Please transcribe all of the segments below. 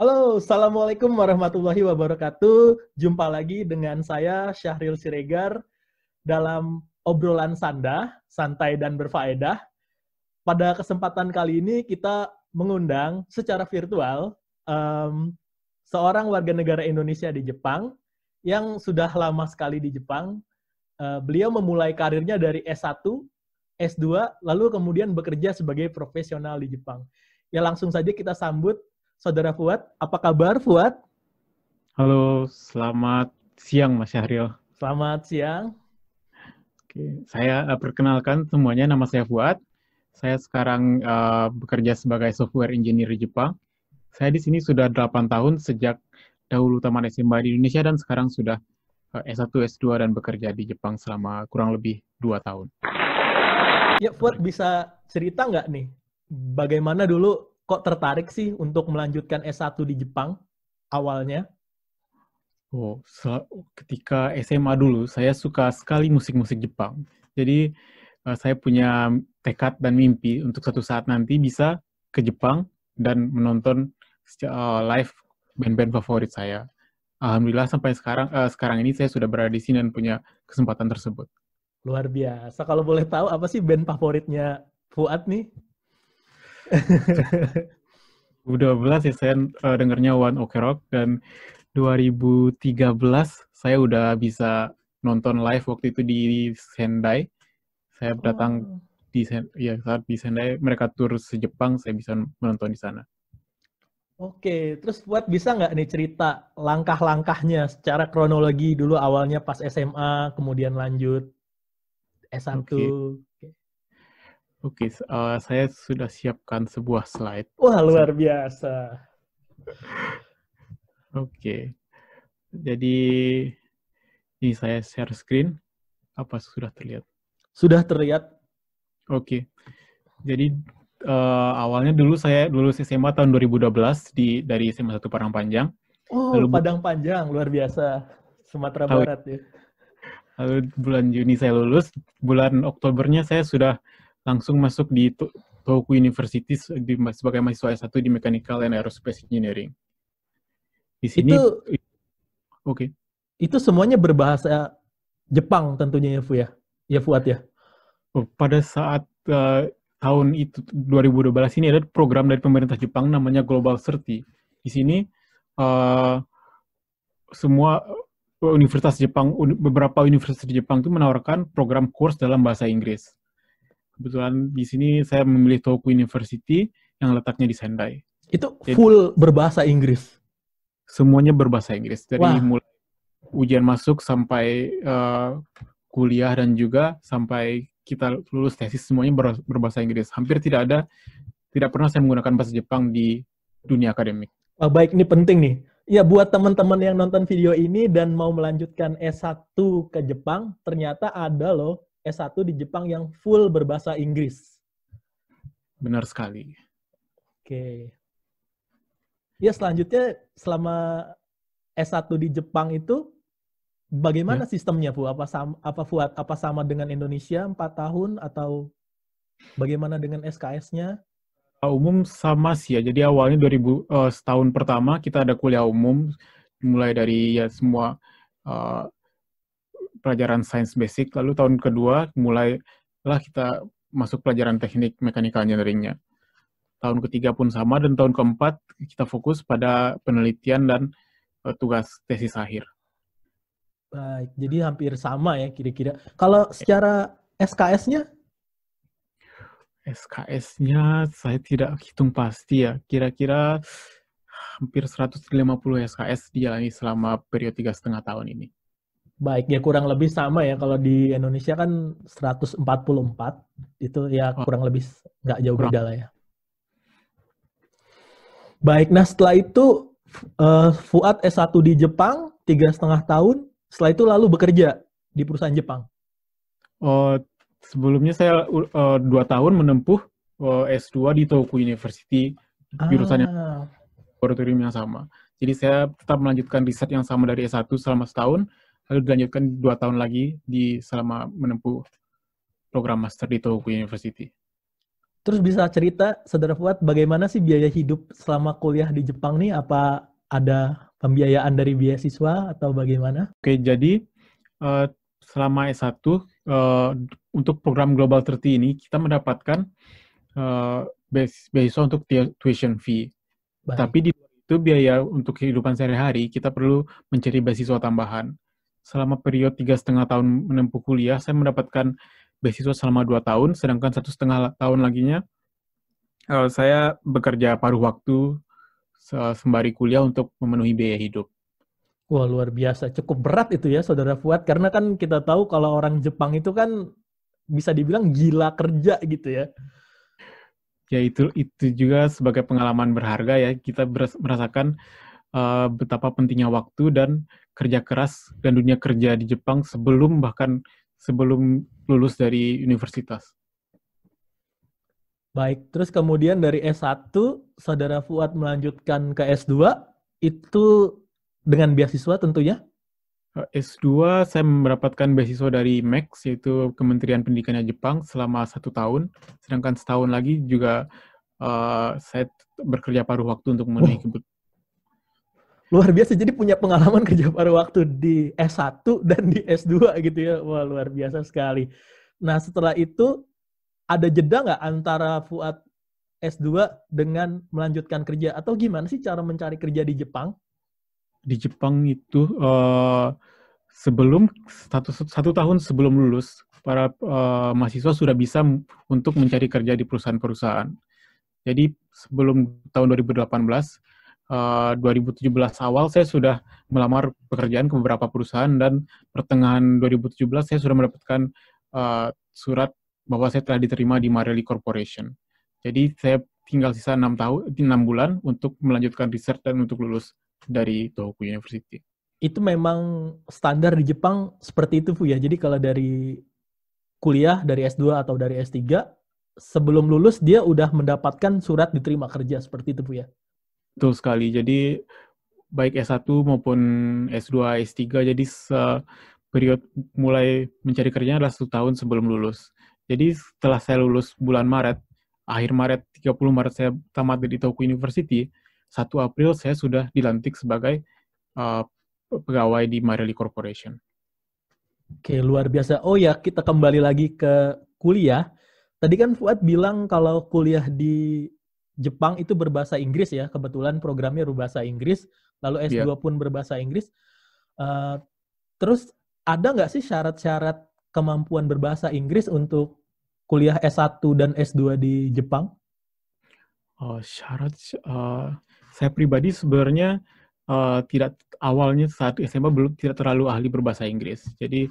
Halo, Assalamualaikum warahmatullahi wabarakatuh. Jumpa lagi dengan saya Syahril Siregar dalam obrolan sanda, santai dan berfaedah. Pada kesempatan kali ini kita mengundang secara virtual um, seorang warga negara Indonesia di Jepang yang sudah lama sekali di Jepang. Uh, beliau memulai karirnya dari S1, S2, lalu kemudian bekerja sebagai profesional di Jepang. Ya langsung saja kita sambut saudara Fuad. Apa kabar Fuad? Halo, selamat siang Mas Syahril. Selamat siang. Oke, saya eh, perkenalkan semuanya nama saya Fuad. Saya sekarang uh, bekerja sebagai software engineer di Jepang. Saya di sini sudah 8 tahun sejak dahulu taman SMA di Indonesia dan sekarang sudah S1, eh, S2 dan bekerja di Jepang selama kurang lebih 2 tahun. Ya, Fuad bisa cerita nggak nih bagaimana dulu kok tertarik sih untuk melanjutkan S1 di Jepang awalnya? Oh, ketika SMA dulu saya suka sekali musik-musik Jepang. Jadi uh, saya punya tekad dan mimpi untuk suatu saat nanti bisa ke Jepang dan menonton uh, live band-band favorit saya. Alhamdulillah sampai sekarang uh, sekarang ini saya sudah berada di sini dan punya kesempatan tersebut. Luar biasa. Kalau boleh tahu apa sih band favoritnya Fuad nih? 2012 ya saya uh, eh, dengarnya One Ok Rock dan 2013 saya udah bisa nonton live waktu itu di Sendai. Saya datang oh. di ya saat di Sendai mereka tur sejepang saya bisa menonton di sana. Oke, terus buat bisa nggak nih cerita langkah-langkahnya secara kronologi dulu awalnya pas SMA, kemudian lanjut S1. Okay. Oke, okay, uh, eh, saya sudah siapkan sebuah slide. Wah, luar biasa. Oke. okay. Jadi ini saya share screen. Apa sudah terlihat? Sudah terlihat. Oke. Okay. Jadi uh, awalnya dulu saya lulus SMA tahun 2012 di dari SMA 1 Padang Panjang. Oh, Lalu, Padang Panjang, luar biasa. Sumatera Barat ya. Lalu bulan Juni saya lulus, bulan Oktobernya saya sudah langsung masuk di Tohoku University sebagai mahasiswa S1 di Mechanical and Aerospace Engineering. Di sini itu Oke. Okay. Itu semuanya berbahasa Jepang tentunya ya Fu ya. Ya Fuad ya. Oh, pada saat uh, tahun itu 2012 ini ada program dari pemerintah Jepang namanya Global Certi. Di sini uh, semua universitas Jepang beberapa universitas di Jepang itu menawarkan program kurs dalam bahasa Inggris. Kebetulan di sini saya memilih Tohoku University yang letaknya di Sendai. Itu Jadi, full berbahasa Inggris. Semuanya berbahasa Inggris dari Wah. mulai ujian masuk sampai uh, kuliah dan juga sampai kita lulus tesis semuanya ber berbahasa Inggris. Hampir tidak ada tidak pernah saya menggunakan bahasa Jepang di dunia akademik. Oh, baik ini penting nih. Ya buat teman-teman yang nonton video ini dan mau melanjutkan S1 ke Jepang, ternyata ada loh S1 di Jepang yang full berbahasa Inggris. Benar sekali. Oke. Ya, selanjutnya selama S1 di Jepang itu bagaimana ya. sistemnya, Bu? Apa sama apa buat apa sama dengan Indonesia 4 tahun atau bagaimana dengan SKS-nya? Umum sama sih ya. Jadi awalnya 2000 uh, eh, setahun pertama kita ada kuliah umum mulai dari ya semua uh, pelajaran sains basic, lalu tahun kedua mulailah kita masuk pelajaran teknik mechanical engineering-nya. Tahun ketiga pun sama, dan tahun keempat kita fokus pada penelitian dan uh, tugas tesis akhir. Baik, jadi hampir sama ya kira-kira. Kalau secara SKS-nya? SKS-nya saya tidak hitung pasti ya. Kira-kira hampir 150 SKS dijalani selama periode tiga setengah tahun ini. Baik, ya kurang lebih sama ya. Kalau di Indonesia kan 144, itu ya oh. kurang lebih nggak jauh beda lah ya. Baik, nah setelah itu uh, Fuad S1 di Jepang, tiga setengah tahun. Setelah itu lalu bekerja di perusahaan Jepang. Uh, sebelumnya saya uh, dua tahun menempuh uh, eh, S2 di Tohoku University, jurusannya ah. laboratorium yang sama. Jadi saya tetap melanjutkan riset yang sama dari S1 selama setahun, lalu dilanjutkan dua tahun lagi di selama menempuh program master di Tohoku University. Terus bisa cerita, Saudara Fuad, bagaimana sih biaya hidup selama kuliah di Jepang nih? Apa ada pembiayaan dari beasiswa atau bagaimana? Oke, jadi eh, selama S1 eh, untuk program Global 30 ini kita mendapatkan eh, beasiswa untuk tuition fee. Baik. Tapi di itu biaya untuk kehidupan sehari-hari kita perlu mencari beasiswa tambahan selama periode tiga setengah tahun menempuh kuliah, saya mendapatkan beasiswa selama dua tahun, sedangkan satu setengah tahun laginya uh, saya bekerja paruh waktu sembari kuliah untuk memenuhi biaya hidup. Wah luar biasa, cukup berat itu ya saudara Fuad, karena kan kita tahu kalau orang Jepang itu kan bisa dibilang gila kerja gitu ya. Ya itu itu juga sebagai pengalaman berharga ya kita merasakan uh, betapa pentingnya waktu dan kerja keras dan dunia kerja di Jepang sebelum bahkan sebelum lulus dari universitas. Baik, terus kemudian dari S1, saudara Fuad melanjutkan ke S2, itu dengan beasiswa tentunya? Eh, S2 saya mendapatkan beasiswa dari MEX, yaitu Kementerian Pendidikan Jepang selama satu tahun. Sedangkan setahun lagi juga uh, saya bekerja paruh waktu untuk memenuhi oh luar biasa jadi punya pengalaman kerja paruh waktu di S1 dan di S2 gitu ya wah luar biasa sekali nah setelah itu ada jeda nggak antara Fuad S2 dengan melanjutkan kerja atau gimana sih cara mencari kerja di Jepang di Jepang itu uh, sebelum satu, satu tahun sebelum lulus para uh, mahasiswa sudah bisa untuk mencari kerja di perusahaan-perusahaan jadi sebelum tahun 2018 Eh, uh, 2017 awal saya sudah melamar pekerjaan ke beberapa perusahaan dan pertengahan 2017 saya sudah mendapatkan uh, surat bahwa saya telah diterima di Marelli Corporation. Jadi saya tinggal sisa 6 tahun 6 bulan untuk melanjutkan riset dan untuk lulus dari Tohoku University. Itu memang standar di Jepang seperti itu Bu ya. Jadi kalau dari kuliah dari S2 atau dari S3 sebelum lulus dia udah mendapatkan surat diterima kerja seperti itu Bu ya. Betul sekali. Jadi baik S1 maupun S2, S3, jadi periode mulai mencari kerjanya adalah satu tahun sebelum lulus. Jadi setelah saya lulus bulan Maret, akhir Maret, 30 Maret saya tamat di Tokyo University, 1 April saya sudah dilantik sebagai uh, pegawai di Marelli Corporation. Oke, luar biasa. Oh ya, kita kembali lagi ke kuliah. Tadi kan Fuad bilang kalau kuliah di Jepang itu berbahasa Inggris ya, kebetulan programnya berbahasa Inggris, lalu S2 yeah. pun berbahasa Inggris. Uh, terus ada nggak sih syarat-syarat kemampuan berbahasa Inggris untuk kuliah S1 dan S2 di Jepang? Uh, syarat, uh, saya pribadi sebenarnya uh, tidak awalnya saat SMA belum tidak terlalu ahli berbahasa Inggris. Jadi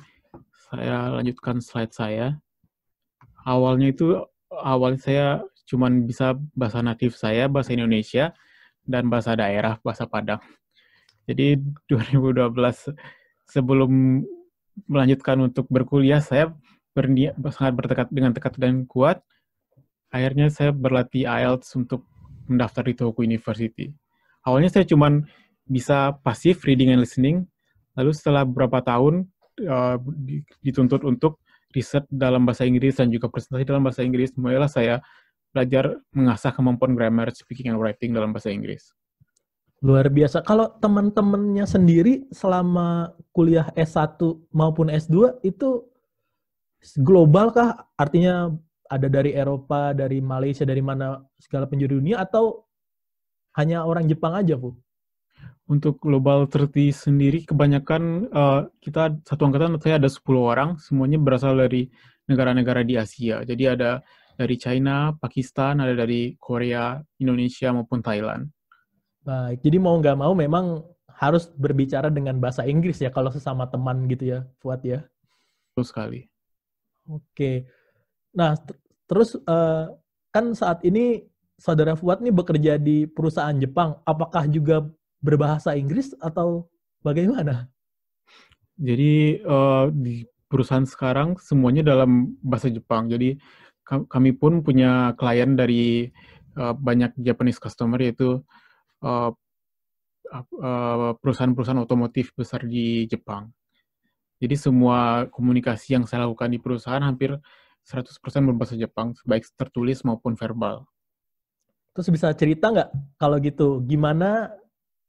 saya lanjutkan slide saya. Awalnya itu awal saya cuman bisa bahasa natif saya, bahasa Indonesia, dan bahasa daerah, bahasa Padang. Jadi 2012 sebelum melanjutkan untuk berkuliah, saya berniat sangat bertekad dengan tekad dan kuat. Akhirnya saya berlatih IELTS untuk mendaftar di Tohoku University. Awalnya saya cuman bisa pasif reading and listening, lalu setelah beberapa tahun uh, dituntut untuk riset dalam bahasa Inggris dan juga presentasi dalam bahasa Inggris, mulailah saya belajar mengasah kemampuan grammar, speaking, and writing dalam bahasa Inggris. Luar biasa. Kalau teman-temannya sendiri selama kuliah S1 maupun S2 itu global kah? Artinya ada dari Eropa, dari Malaysia, dari mana segala penjuru dunia atau hanya orang Jepang aja, Bu? Untuk Global 30 sendiri kebanyakan uh, kita satu angkatan saya ada 10 orang, semuanya berasal dari negara-negara di Asia. Jadi ada dari China, Pakistan, ada dari Korea, Indonesia maupun Thailand. Baik, jadi mau nggak mau memang harus berbicara dengan bahasa Inggris ya kalau sesama teman gitu ya, Fuad ya. Terus sekali. Oke. Nah, ter terus uh, kan saat ini saudara Fuad nih bekerja di perusahaan Jepang, apakah juga berbahasa Inggris atau bagaimana? Jadi uh, di perusahaan sekarang semuanya dalam bahasa Jepang. Jadi kami pun punya klien dari uh, banyak Japanese customer yaitu eh, eh, perusahaan-perusahaan otomotif besar di Jepang. Jadi semua komunikasi yang saya lakukan di perusahaan hampir 100% berbahasa Jepang, baik tertulis maupun verbal. Terus bisa cerita nggak kalau gitu, gimana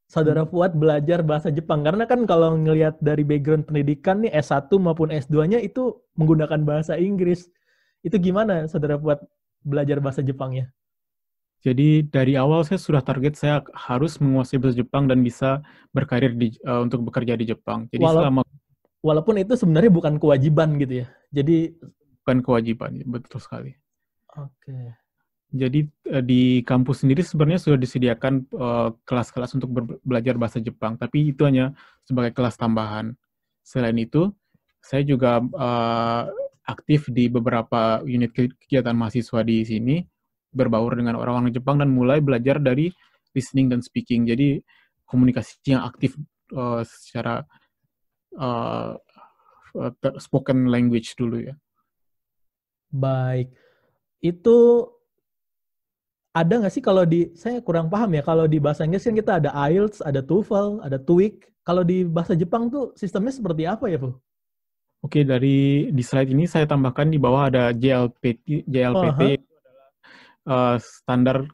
saudara Fuad belajar bahasa Jepang? Karena kan kalau ngelihat dari background pendidikan nih S1 maupun S2-nya itu menggunakan bahasa Inggris. Itu gimana saudara buat belajar bahasa Jepang ya? Jadi dari awal saya sudah target saya harus menguasai bahasa Jepang dan bisa berkarir di uh, untuk bekerja di Jepang. Jadi Walau, selama walaupun itu sebenarnya bukan kewajiban gitu ya. Jadi bukan kewajiban, ya, betul sekali. Oke. Okay. Jadi eh, di kampus sendiri sebenarnya sudah disediakan kelas eh, kelas-kelas untuk belajar bahasa Jepang, tapi itu hanya sebagai kelas tambahan. Selain itu, saya juga uh, aktif di beberapa unit kegiatan mahasiswa di sini, berbaur dengan orang-orang Jepang dan mulai belajar dari listening dan speaking. Jadi komunikasi yang aktif uh, secara uh, spoken language dulu ya. Baik. Itu ada nggak sih kalau di saya kurang paham ya kalau di bahasa Inggris kan kita ada IELTS, ada TOEFL, ada TOEIC. Kalau di bahasa Jepang tuh sistemnya seperti apa ya, Bu? Oke, dari di slide ini saya tambahkan di bawah ada JLPT. JLPT uh -huh. Eh, uh, standar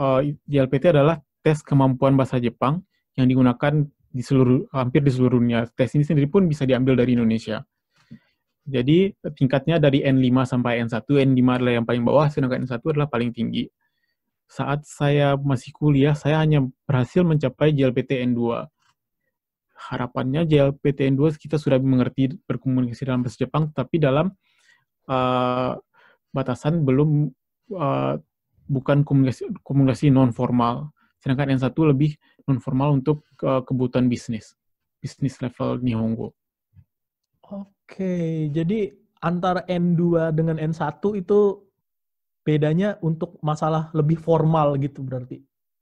uh, eh, JLPT adalah tes kemampuan bahasa Jepang yang digunakan di seluruh hampir di seluruh dunia. Tes ini sendiri pun bisa diambil dari Indonesia. Jadi tingkatnya dari N5 sampai N1. N5 adalah yang paling bawah, sedangkan N1 adalah paling tinggi. Saat saya masih kuliah, saya hanya berhasil mencapai JLPT N2 harapannya JLPTN 2 kita sudah mengerti berkomunikasi dalam bahasa Jepang, tapi dalam uh, batasan belum uh, bukan komunikasi, komunikasi non formal. Sedangkan yang satu lebih non formal untuk uh, kebutuhan bisnis, bisnis level Nihongo. Oke, jadi antara N2 dengan N1 itu bedanya untuk masalah lebih formal gitu berarti.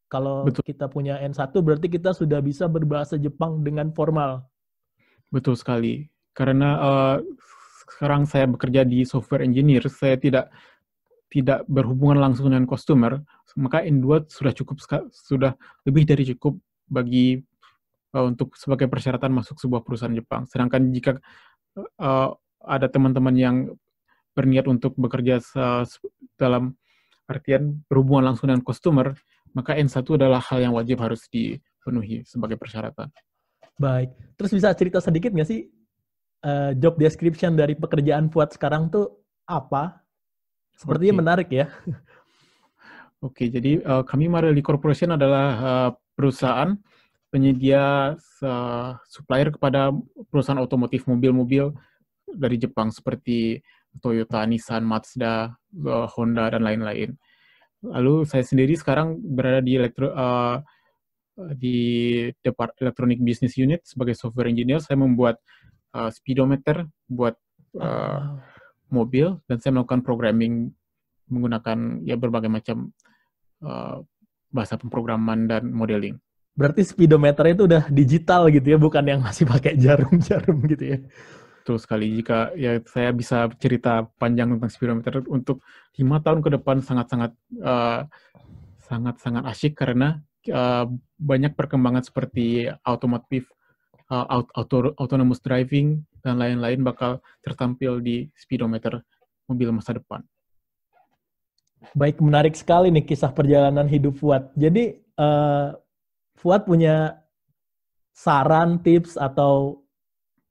Kalau Betul. kita punya N1 berarti kita sudah bisa berbahasa Jepang dengan formal. Betul sekali. Karena uh, sekarang saya bekerja di software engineer, saya tidak tidak berhubungan langsung dengan customer, maka N2 sudah cukup sudah lebih dari cukup bagi uh, untuk sebagai persyaratan masuk sebuah perusahaan Jepang. Sedangkan jika uh, ada teman-teman yang berniat untuk bekerja dalam artian berhubungan langsung dengan customer, maka N1 adalah hal yang wajib harus dipenuhi sebagai persyaratan. Baik. Terus bisa cerita sedikit nggak sih uh, job description dari pekerjaan buat sekarang tuh apa? Sepertinya okay. menarik ya. Oke, okay, jadi uh, kami Marelli Corporation adalah uh, perusahaan penyedia uh, supplier kepada perusahaan otomotif mobil-mobil dari Jepang seperti Toyota, Nissan, Mazda, Honda, dan lain-lain. Lalu saya sendiri sekarang berada di elektro uh, di Depart Electronic Business Unit sebagai software engineer. Saya membuat uh, speedometer buat uh, mobil dan saya melakukan programming menggunakan ya berbagai macam uh, bahasa pemrograman dan modeling. Berarti speedometer itu udah digital gitu ya, bukan yang masih pakai jarum-jarum gitu ya? Betul sekali. Jika ya saya bisa cerita panjang tentang spirometer untuk lima tahun ke depan sangat-sangat uh, sangat-sangat asyik karena uh, banyak perkembangan seperti otomotif uh, eh, auto, autonomous driving dan lain-lain bakal tertampil di speedometer mobil masa depan. Baik, menarik sekali nih kisah perjalanan hidup Fuad. Jadi uh, Fuad punya saran, tips atau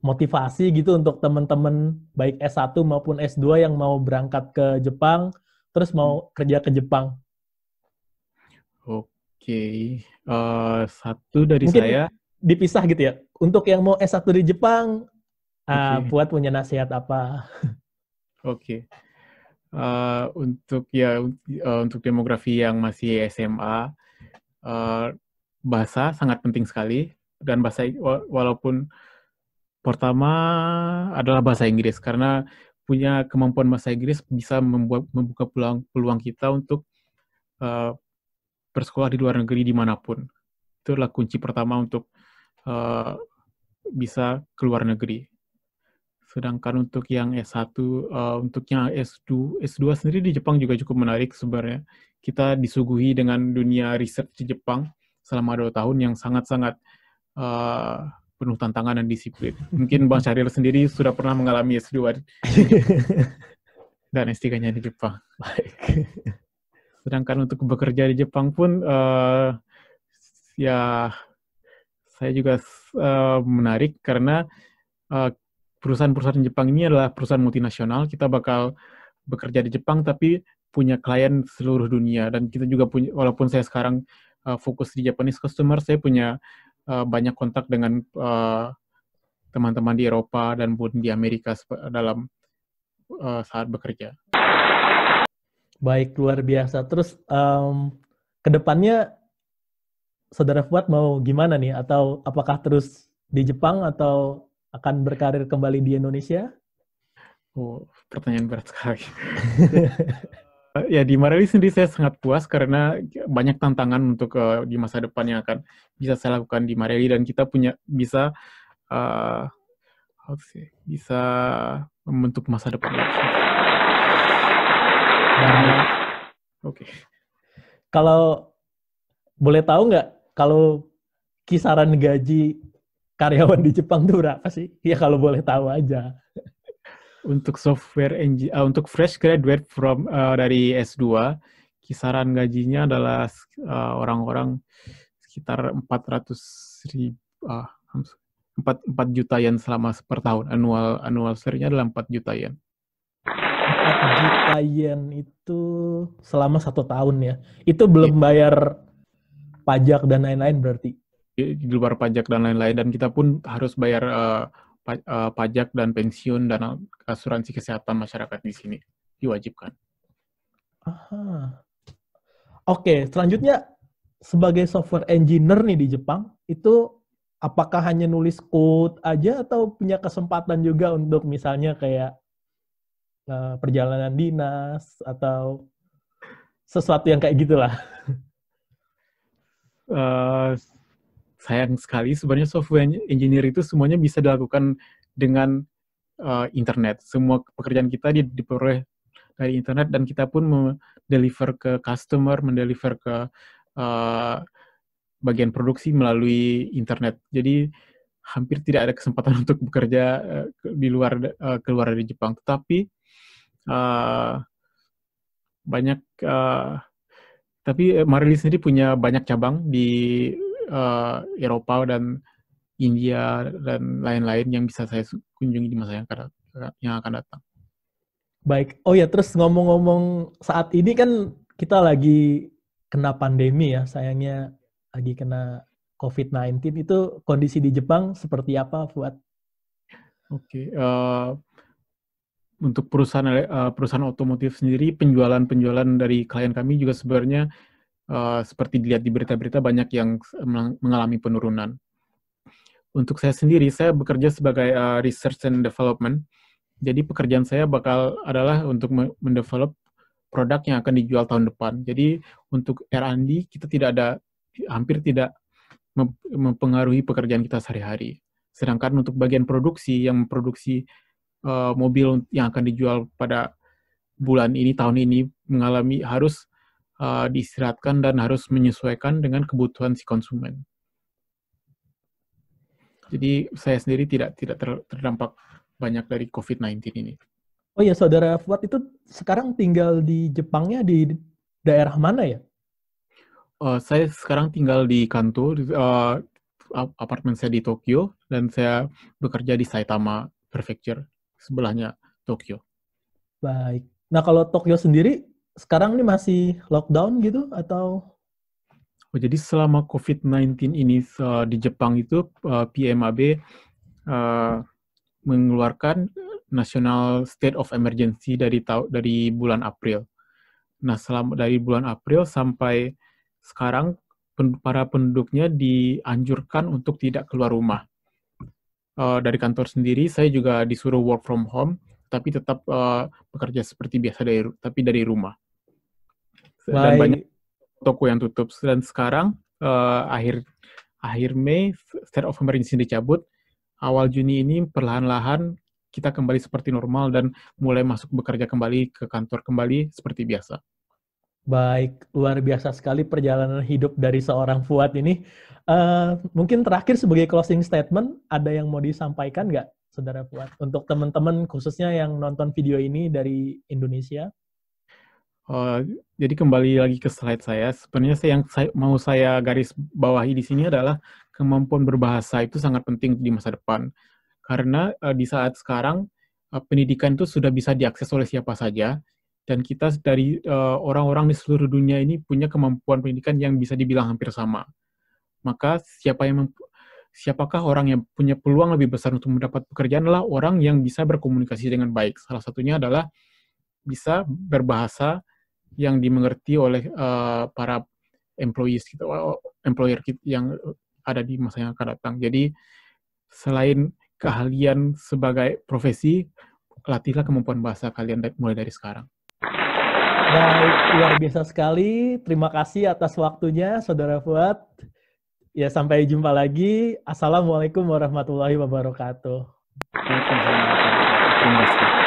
motivasi gitu untuk teman-teman baik S1 maupun S2 yang mau berangkat ke Jepang terus mau hmm. kerja ke Jepang? Oke, okay. uh, eh, satu dari Mungkin saya dipisah gitu ya. Untuk yang mau S1 di Jepang, ah, okay. uh, buat punya nasihat apa? Oke. Okay. Uh, eh, untuk ya uh, untuk demografi yang masih SMA, uh, bahasa sangat penting sekali dan bahasa walaupun Pertama adalah bahasa Inggris karena punya kemampuan bahasa Inggris bisa membuat membuka peluang peluang kita untuk uh, bersekolah di luar negeri dimanapun. itu adalah kunci pertama untuk uh, bisa keluar negeri. Sedangkan untuk yang S1, uh, eh, untuk yang S2, S2 sendiri di Jepang juga cukup menarik sebenarnya. Kita disuguhi dengan dunia riset di Jepang selama dua tahun yang sangat-sangat penuh tantangan dan disiplin. Mungkin Bang Syahril sendiri sudah pernah mengalami S2 dan S3-nya di Jepang. Baik. Sedangkan untuk bekerja di Jepang pun, uh, ya saya juga uh, menarik karena eh, perusahaan-perusahaan Jepang ini adalah perusahaan multinasional. Kita bakal bekerja di Jepang, tapi punya klien seluruh dunia. Dan kita juga punya, walaupun saya sekarang uh, fokus di Japanese customer, saya punya Eh, banyak kontak dengan eh, teman-teman di Eropa dan pun di Amerika dalam eh, saat bekerja. Baik, luar biasa. Terus um, kedepannya saudara Fuad mau gimana nih? Atau apakah terus di Jepang atau akan berkarir kembali di Indonesia? Oh, pertanyaan berat sekali. Eh, ya di Marawi sendiri saya sangat puas karena banyak tantangan untuk uh, di masa depan yang akan bisa saya lakukan di Marawi dan kita punya bisa uh, eh, say, bisa membentuk masa depan. oke. Okay. Kalau boleh tahu nggak kalau kisaran gaji karyawan di Jepang itu berapa sih? Ya kalau boleh tahu aja untuk software engineer uh, untuk fresh graduate from uh, dari S2 kisaran gajinya adalah orang eh, orang-orang sekitar 400 ribu uh, 4, 4 juta yen selama per tahun annual annual serinya nya adalah 4 juta yen 4 juta yen itu selama satu tahun ya itu iya. belum yeah. bayar pajak dan lain-lain berarti di luar pajak dan lain-lain dan kita pun harus bayar uh, Eh, pajak dan pensiun dan eh, asuransi kesehatan masyarakat di sini diwajibkan. Aha. Oke, selanjutnya sebagai software engineer nih di Jepang itu apakah hanya nulis code aja atau punya kesempatan juga untuk misalnya kayak eh, perjalanan dinas atau sesuatu yang kayak gitulah? Uh, sayang sekali sebenarnya software engineer itu semuanya bisa dilakukan dengan uh, internet. Semua pekerjaan kita di diperoleh dari internet dan kita pun mendeliver ke customer, mendeliver ke uh, bagian produksi melalui internet. Jadi hampir tidak ada kesempatan untuk bekerja uh, di luar uh, keluar dari Jepang. Tetapi uh, banyak uh, tapi Marili sendiri punya banyak cabang di uh, Eropa dan India dan lain-lain yang bisa saya kunjungi di masa yang akan yang akan datang. Baik. Oh ya, terus ngomong-ngomong saat ini kan kita lagi kena pandemi ya, sayangnya lagi kena COVID-19 itu kondisi di Jepang seperti apa buat? Oke, okay. uh, eh, untuk perusahaan uh, perusahaan otomotif sendiri penjualan penjualan dari klien kami juga sebenarnya Eh, seperti dilihat di berita-berita banyak yang mengalami penurunan. Untuk saya sendiri, saya bekerja sebagai uh, research and development. Jadi pekerjaan saya bakal adalah untuk mendevelop produk yang akan dijual tahun depan. Jadi untuk R&D kita tidak ada hampir tidak mempengaruhi pekerjaan kita sehari-hari. Sedangkan untuk bagian produksi yang memproduksi uh, eh, mobil yang akan dijual pada bulan ini tahun ini mengalami harus uh, eh, diistirahatkan dan harus menyesuaikan dengan kebutuhan si konsumen. Jadi saya sendiri tidak tidak ter, terdampak banyak dari COVID-19 ini. Oh ya, saudara Fuad itu sekarang tinggal di Jepangnya di daerah mana ya? Uh, saya sekarang tinggal di Kanto, uh, apartemen saya di Tokyo, dan saya bekerja di Saitama Prefecture, sebelahnya Tokyo. Baik. Nah kalau Tokyo sendiri, sekarang ini masih lockdown gitu atau? Oh, jadi selama COVID-19 ini uh, di Jepang itu uh, eh, PMAB uh, eh, mengeluarkan National State of Emergency dari dari bulan April. Nah, selama dari bulan April sampai sekarang pen, para penduduknya dianjurkan untuk tidak keluar rumah. Uh, dari kantor sendiri saya juga disuruh work from home, tapi tetap uh, bekerja seperti biasa dari tapi dari rumah dan banyak toko yang tutup dan sekarang uh, akhir akhir Mei state of emergency dicabut awal Juni ini perlahan-lahan kita kembali seperti normal dan mulai masuk bekerja kembali ke kantor kembali seperti biasa. Baik, luar biasa sekali perjalanan hidup dari seorang Fuad ini. Uh, mungkin terakhir sebagai closing statement, ada yang mau disampaikan nggak, Saudara Fuad? Untuk teman-teman khususnya yang nonton video ini dari Indonesia? Eh, jadi kembali lagi ke slide saya. Sebenarnya saya yang saya, mau saya garis bawahi di sini adalah kemampuan berbahasa itu sangat penting di masa depan. Karena uh, di saat sekarang uh, pendidikan itu sudah bisa diakses oleh siapa saja dan kita dari orang-orang uh, di seluruh dunia ini punya kemampuan pendidikan yang bisa dibilang hampir sama. Maka siapa yang siapakah orang yang punya peluang lebih besar untuk mendapat pekerjaan adalah orang yang bisa berkomunikasi dengan baik. Salah satunya adalah bisa berbahasa yang dimengerti oleh uh, para employees gitu, eh, employer yang ada di masa yang akan datang. Jadi selain keahlian sebagai profesi, latihlah kemampuan bahasa kalian mulai dari sekarang. Baik, luar biasa sekali. Terima kasih atas waktunya, Saudara Fuad. Ya, sampai jumpa lagi. Assalamualaikum warahmatullahi wabarakatuh. Terima kasih.